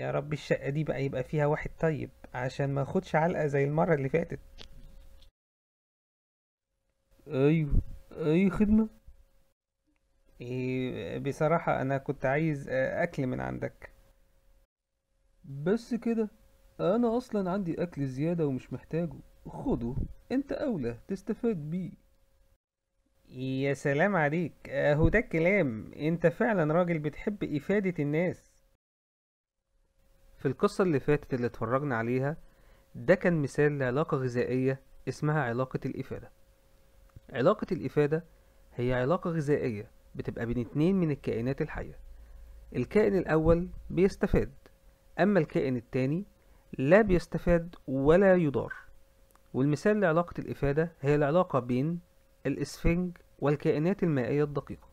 يا رب الشقة دي بقى يبقى فيها واحد طيب عشان ما اخدش علقة زي المرة اللي فاتت ايوه اي خدمة إيه، بصراحة انا كنت عايز آه، اكل من عندك بس كده انا اصلا عندي اكل زيادة ومش محتاجه خده انت اولى تستفاد بيه يا سلام عليك اهو آه، ده الكلام انت فعلا راجل بتحب افادة الناس في القصة اللي فاتت اللي اتفرجنا عليها ده كان مثال لعلاقة غذائية اسمها علاقة الإفادة علاقة الإفادة هي علاقة غذائية بتبقى بين اتنين من الكائنات الحية الكائن الأول بيستفاد أما الكائن التاني لا بيستفاد ولا يضار والمثال لعلاقة الإفادة هي العلاقة بين الإسفنج والكائنات المائية الدقيقة